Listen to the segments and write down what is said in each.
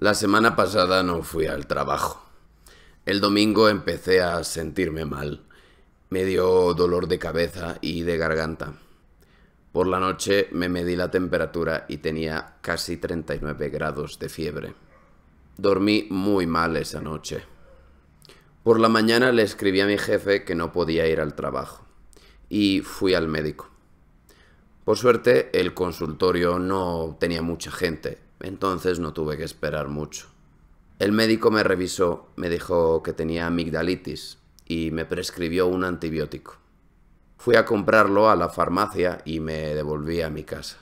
La semana pasada no fui al trabajo. El domingo empecé a sentirme mal. Me dio dolor de cabeza y de garganta. Por la noche me medí la temperatura y tenía casi 39 grados de fiebre. Dormí muy mal esa noche. Por la mañana le escribí a mi jefe que no podía ir al trabajo y fui al médico. Por suerte el consultorio no tenía mucha gente entonces no tuve que esperar mucho. El médico me revisó, me dijo que tenía amigdalitis y me prescribió un antibiótico. Fui a comprarlo a la farmacia y me devolví a mi casa.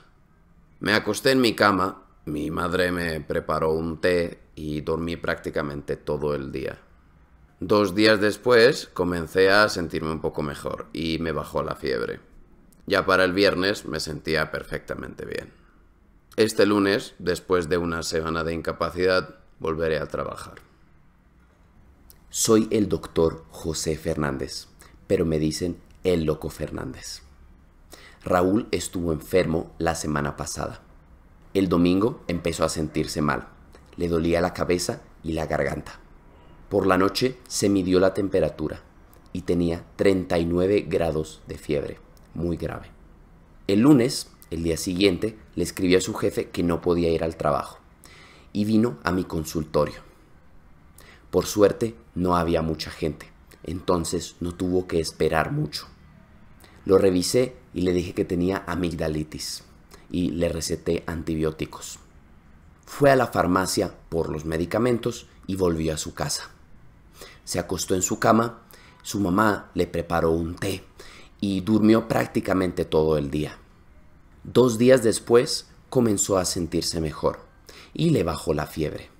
Me acosté en mi cama, mi madre me preparó un té y dormí prácticamente todo el día. Dos días después comencé a sentirme un poco mejor y me bajó la fiebre. Ya para el viernes me sentía perfectamente bien. Este lunes, después de una semana de incapacidad, volveré a trabajar. Soy el doctor José Fernández, pero me dicen el loco Fernández. Raúl estuvo enfermo la semana pasada. El domingo empezó a sentirse mal. Le dolía la cabeza y la garganta. Por la noche se midió la temperatura y tenía 39 grados de fiebre, muy grave. El lunes el día siguiente le escribió a su jefe que no podía ir al trabajo y vino a mi consultorio. Por suerte no había mucha gente, entonces no tuvo que esperar mucho. Lo revisé y le dije que tenía amigdalitis y le receté antibióticos. Fue a la farmacia por los medicamentos y volvió a su casa. Se acostó en su cama, su mamá le preparó un té y durmió prácticamente todo el día. Dos días después comenzó a sentirse mejor y le bajó la fiebre.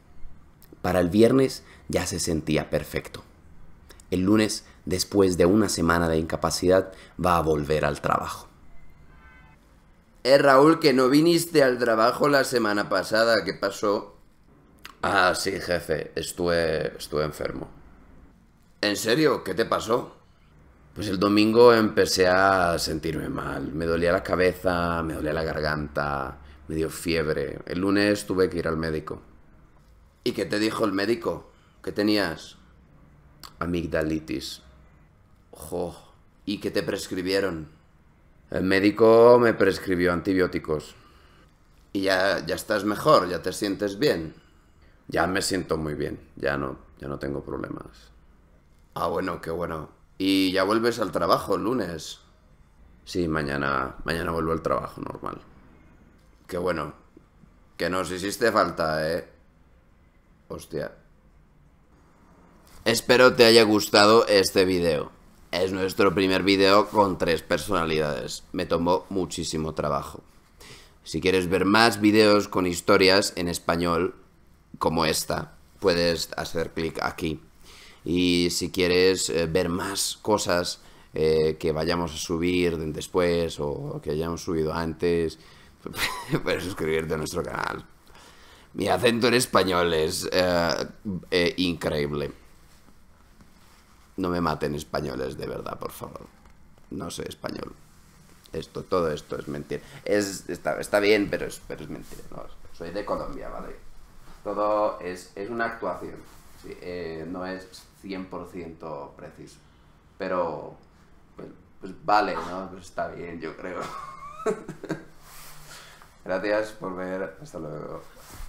Para el viernes ya se sentía perfecto. El lunes, después de una semana de incapacidad, va a volver al trabajo. Eh, Raúl, que no viniste al trabajo la semana pasada, ¿qué pasó? Ah, sí, jefe, estuve, estuve enfermo. ¿En serio? ¿Qué te pasó? Pues el domingo empecé a sentirme mal. Me dolía la cabeza, me dolía la garganta, me dio fiebre. El lunes tuve que ir al médico. ¿Y qué te dijo el médico? ¿Qué tenías? Amigdalitis. ¡Jo! ¿Y qué te prescribieron? El médico me prescribió antibióticos. ¿Y ya, ya estás mejor? ¿Ya te sientes bien? Ya me siento muy bien. Ya no, ya no tengo problemas. Ah, bueno, qué bueno. Y ya vuelves al trabajo el lunes. Sí, mañana, mañana vuelvo al trabajo normal. Qué bueno. Que nos hiciste falta, ¿eh? Hostia. Espero te haya gustado este video. Es nuestro primer video con tres personalidades. Me tomó muchísimo trabajo. Si quieres ver más videos con historias en español como esta, puedes hacer clic aquí. Y si quieres eh, ver más cosas eh, que vayamos a subir después o que hayamos subido antes, puedes suscribirte a nuestro canal. Mi acento en español es eh, increíble. No me maten españoles, de verdad, por favor. No sé español. Esto, todo esto es mentira. Es, está, bien, pero es, pero es mentira. soy de Colombia, ¿vale? Todo es una actuación. Eh, no es 100% preciso. Pero, pues, pues vale, ¿no? Pues está bien, yo creo. Gracias por ver. Hasta luego.